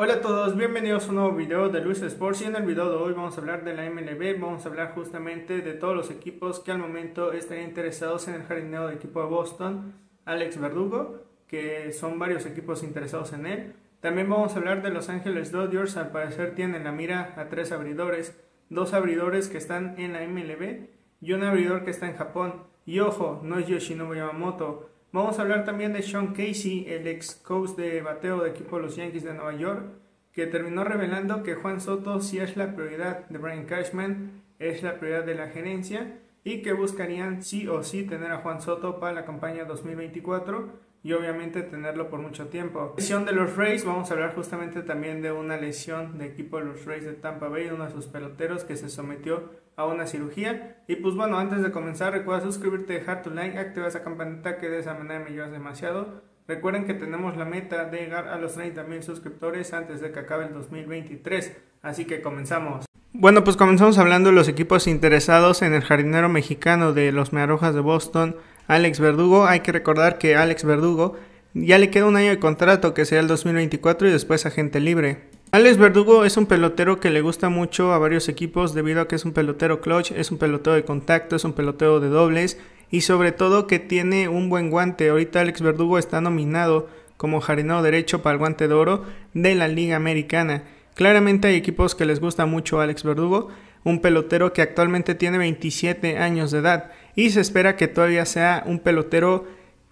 Hola a todos, bienvenidos a un nuevo video de Luis Sports y en el video de hoy vamos a hablar de la MLB, vamos a hablar justamente de todos los equipos que al momento están interesados en el jardineo del equipo de Boston, Alex Verdugo, que son varios equipos interesados en él. También vamos a hablar de Los Ángeles Dodgers, al parecer tienen la mira a tres abridores, dos abridores que están en la MLB y un abridor que está en Japón. Y ojo, no es Yoshinobu Yamamoto, Vamos a hablar también de Sean Casey, el ex coach de bateo de equipo de los Yankees de Nueva York, que terminó revelando que Juan Soto sí es la prioridad de Brian Cashman, es la prioridad de la gerencia y que buscarían sí o sí tener a Juan Soto para la campaña 2024 y obviamente tenerlo por mucho tiempo. Lesión de los Rays, vamos a hablar justamente también de una lesión de equipo de los Rays de Tampa Bay, uno de sus peloteros que se sometió a una cirugía. Y pues bueno, antes de comenzar, recuerda suscribirte, dejar tu like, activar esa campanita que de esa manera me ayudas demasiado. Recuerden que tenemos la meta de llegar a los 30 mil suscriptores antes de que acabe el 2023. Así que comenzamos. Bueno, pues comenzamos hablando de los equipos interesados en el jardinero mexicano de los mearojas de Boston, Alex Verdugo. Hay que recordar que Alex Verdugo ya le queda un año de contrato que sea el 2024 y después agente libre. Alex Verdugo es un pelotero que le gusta mucho a varios equipos debido a que es un pelotero clutch, es un pelotero de contacto, es un pelotero de dobles y sobre todo que tiene un buen guante. Ahorita Alex Verdugo está nominado como jardinero derecho para el guante de oro de la Liga Americana. Claramente hay equipos que les gusta mucho a Alex Verdugo, un pelotero que actualmente tiene 27 años de edad y se espera que todavía sea un pelotero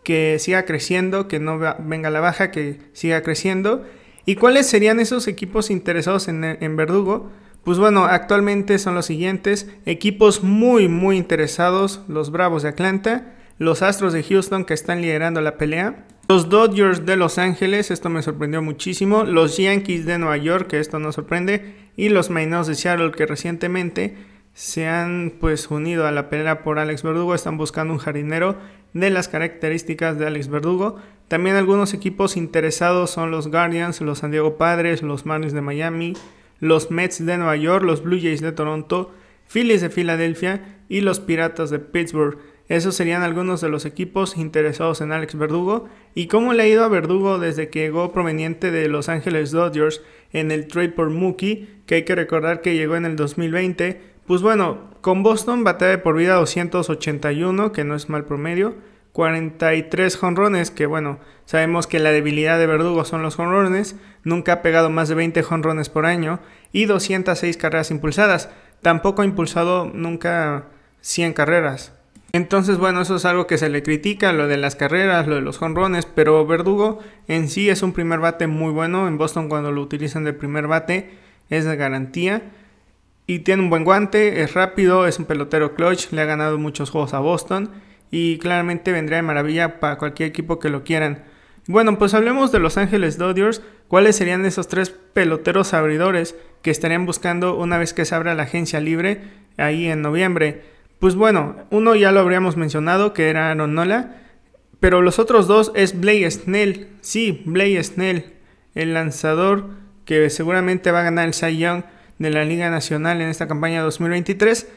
que siga creciendo, que no venga a la baja, que siga creciendo ¿Y cuáles serían esos equipos interesados en, Verdugo? Pues bueno, actualmente son los siguientes. Equipos muy, muy interesados, los Bravos de Atlanta, los Astros de Houston que están liderando la pelea, los Dodgers de Los Ángeles, esto me sorprendió muchísimo, los Yankees de Nueva York, que esto no sorprende, y los Mainos de Seattle que recientemente se han pues unido a la pelea por Alex Verdugo, están buscando un jardinero de las características de Alex Verdugo. También algunos equipos interesados son los Guardians, los San Diego Padres, los Marlins de Miami, los Mets de Nueva York, los Blue Jays de Toronto, Phillies de Filadelfia y los Piratas de Pittsburgh. Esos serían algunos de los equipos interesados en Alex Verdugo. ¿Y cómo le ha ido a Verdugo desde que llegó proveniente de Los Angeles Dodgers en el trade por Mookie? Que hay que recordar que llegó en el 2020 pues bueno, con Boston batea de por vida 281, que no es mal promedio. 43 jonrones, que bueno, sabemos que la debilidad de Verdugo son los jonrones. Nunca ha pegado más de 20 jonrones por año. Y 206 carreras impulsadas. Tampoco ha impulsado nunca 100 carreras. Entonces, bueno, eso es algo que se le critica, lo de las carreras, lo de los jonrones, pero Verdugo en sí es un primer bate muy bueno. En Boston cuando lo utilizan de primer bate es de garantía. Y tiene un buen guante, es rápido, es un pelotero clutch, le ha ganado muchos juegos a Boston y claramente vendría de maravilla para cualquier equipo que lo quieran. Bueno, pues hablemos de Los Ángeles Dodgers, cuáles serían esos tres peloteros abridores que estarían buscando una vez que se abra la agencia libre ahí en noviembre. Pues bueno, uno ya lo habríamos mencionado que era Aaron Nola, pero los otros dos es Blake Snell, sí, Blake Snell, el lanzador que seguramente va a ganar el Cy Young de la Liga Nacional en esta campaña 2023.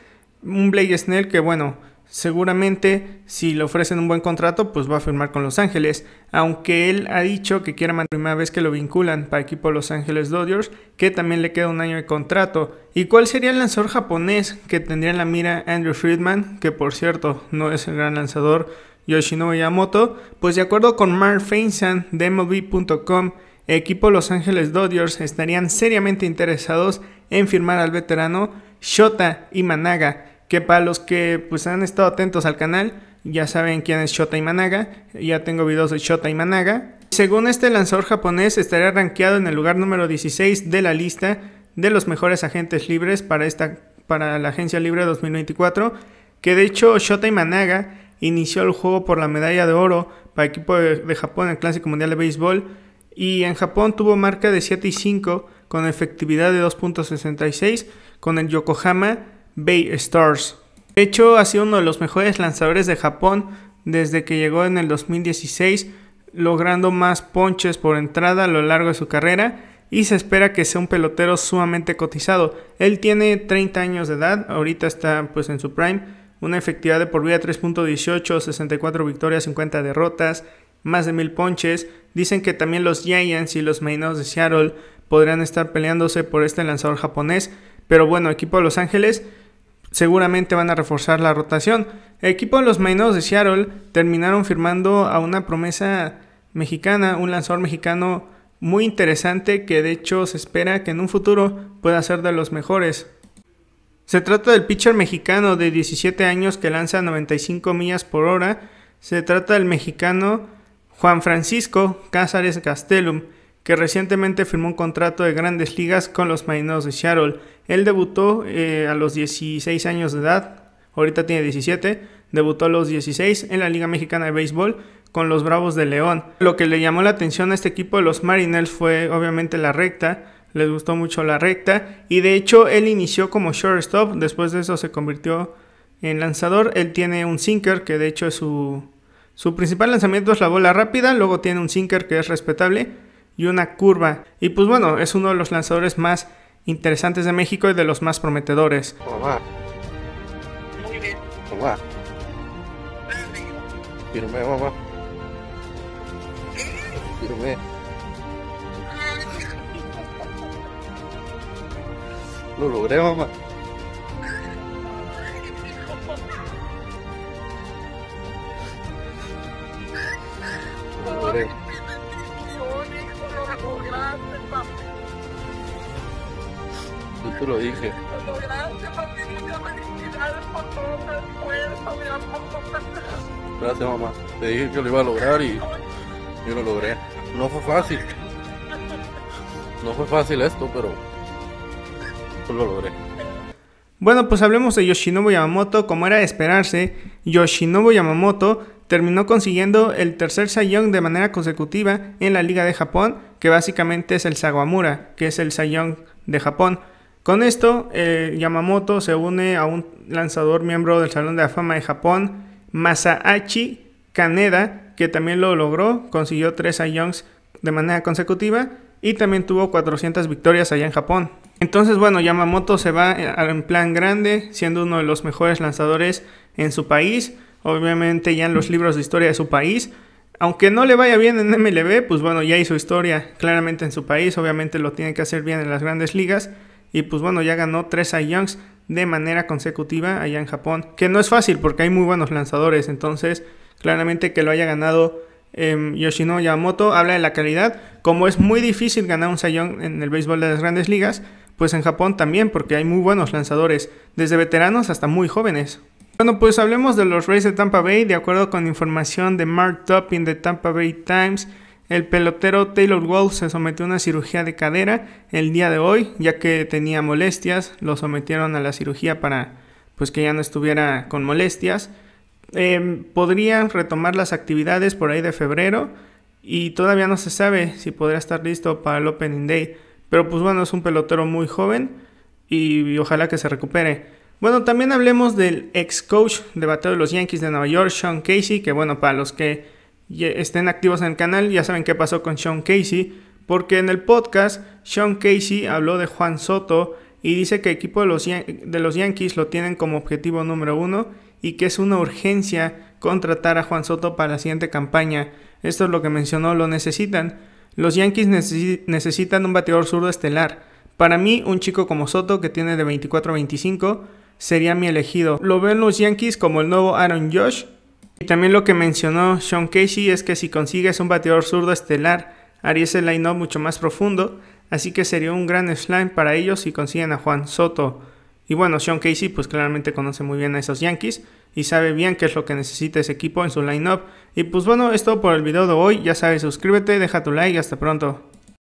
Un Blake Snell que, bueno, seguramente si le ofrecen un buen contrato, pues va a firmar con Los Ángeles. Aunque él ha dicho que quiere mantener la primera vez que lo vinculan para equipo Los Ángeles Dodgers, que también le queda un año de contrato. ¿Y cuál sería el lanzador japonés que tendría en la mira Andrew Friedman? Que por cierto, no es el gran lanzador Yoshinobu Yamamoto. Pues de acuerdo con Mark Feinsan de MLB.com equipo Los Ángeles Dodgers estarían seriamente interesados en firmar al veterano Shota Imanaga, que para los que pues, han estado atentos al canal, ya saben quién es Shota Imanaga, ya tengo videos de Shota Imanaga. Según este lanzador japonés, estaría rankeado en el lugar número 16 de la lista de los mejores agentes libres para, esta, para la agencia libre 2024, que de hecho Shota Imanaga inició el juego por la medalla de oro para equipo de, de Japón en el Clásico Mundial de Béisbol y en Japón tuvo marca de 7 y 5 con efectividad de 2.66 con el Yokohama Bay Stars. De hecho, ha sido uno de los mejores lanzadores de Japón desde que llegó en el 2016, logrando más ponches por entrada a lo largo de su carrera y se espera que sea un pelotero sumamente cotizado. Él tiene 30 años de edad, ahorita está pues en su prime, una efectividad de por vida 3.18, 64 victorias, 50 derrotas, más de mil ponches. Dicen que también los Giants y los Mariners de Seattle podrían estar peleándose por este lanzador japonés. Pero bueno, equipo de Los Ángeles seguramente van a reforzar la rotación. equipo de los Mariners de Seattle terminaron firmando a una promesa mexicana, un lanzador mexicano muy interesante que de hecho se espera que en un futuro pueda ser de los mejores. Se trata del pitcher mexicano de 17 años que lanza 95 millas por hora. Se trata del mexicano Juan Francisco Cázares Castellum, que recientemente firmó un contrato de grandes ligas con los Marineros de Seattle. Él debutó eh, a los 16 años de edad, ahorita tiene 17, debutó a los 16 en la Liga Mexicana de Béisbol con los Bravos de León. Lo que le llamó la atención a este equipo de los Mariners fue obviamente la recta, les gustó mucho la recta y de hecho él inició como shortstop, después de eso se convirtió en lanzador, él tiene un sinker que de hecho es su su principal lanzamiento es la bola rápida, luego tiene un sinker que es respetable y una curva. Y pues bueno, es uno de los lanzadores más interesantes de México y de los más prometedores. Muy bien. mamá. Lo logré, mamá. Yo lo dije. Gracias, mamá. Te dije que lo iba a lograr y yo lo logré. No fue fácil. No fue fácil esto, pero pues, lo logré. Bueno, pues hablemos de Yoshinobu Yamamoto. Como era de esperarse, Yoshinobu Yamamoto terminó consiguiendo el tercer Saiyong de manera consecutiva en la Liga de Japón, que básicamente es el Sawamura, que es el Saiyong de Japón. Con esto, eh, Yamamoto se une a un lanzador miembro del Salón de la Fama de Japón, Masaachi Kaneda, que también lo logró, consiguió tres Saiyongs de manera consecutiva y también tuvo 400 victorias allá en Japón. Entonces, bueno, Yamamoto se va eh, en plan grande, siendo uno de los mejores lanzadores en su país obviamente ya en los libros de historia de su país. Aunque no le vaya bien en MLB, pues bueno, ya hizo historia claramente en su país, obviamente lo tiene que hacer bien en las grandes ligas y pues bueno, ya ganó tres Cy de manera consecutiva allá en Japón, que no es fácil porque hay muy buenos lanzadores, entonces claramente que lo haya ganado em, Yoshino Yamamoto habla de la calidad, como es muy difícil ganar un Cy en el béisbol de las grandes ligas, pues en Japón también porque hay muy buenos lanzadores, desde veteranos hasta muy jóvenes. Bueno, pues hablemos de los Rays de Tampa Bay. De acuerdo con información de Mark Topping de Tampa Bay Times, el pelotero Taylor Wolf se sometió a una cirugía de cadera el día de hoy, ya que tenía molestias. Lo sometieron a la cirugía para pues que ya no estuviera con molestias. Em, podrían retomar las actividades por ahí de febrero y todavía no se sabe si podría estar listo para el Opening Day. Pero pues bueno, es un pelotero muy joven y ojalá que se recupere. Bueno, también hablemos del ex coach de bateo de los Yankees de Nueva York, Sean Casey, que bueno, para los que estén activos en el canal ya saben qué pasó con Sean Casey, porque en el podcast Sean Casey habló de Juan Soto y dice que el equipo de los, de los Yankees lo tienen como objetivo número uno y que es una urgencia contratar a Juan Soto para la siguiente campaña. Esto es lo que mencionó, lo necesitan. Los Yankees necesitan un bateador zurdo estelar. Para mí, un chico como Soto, que tiene de 24 a 25, sería mi elegido. Lo ven los Yankees como el nuevo Aaron Josh. Y también lo que mencionó Sean Casey es que si consigues un bateador zurdo estelar, harías el line-up mucho más profundo. Así que sería un gran slime para ellos si consiguen a Juan Soto. Y bueno, Sean Casey pues claramente conoce muy bien a esos Yankees y sabe bien qué es lo que necesita ese equipo en su line-up. Y pues bueno, es todo por el video de hoy. Ya sabes, suscríbete, deja tu like y hasta pronto.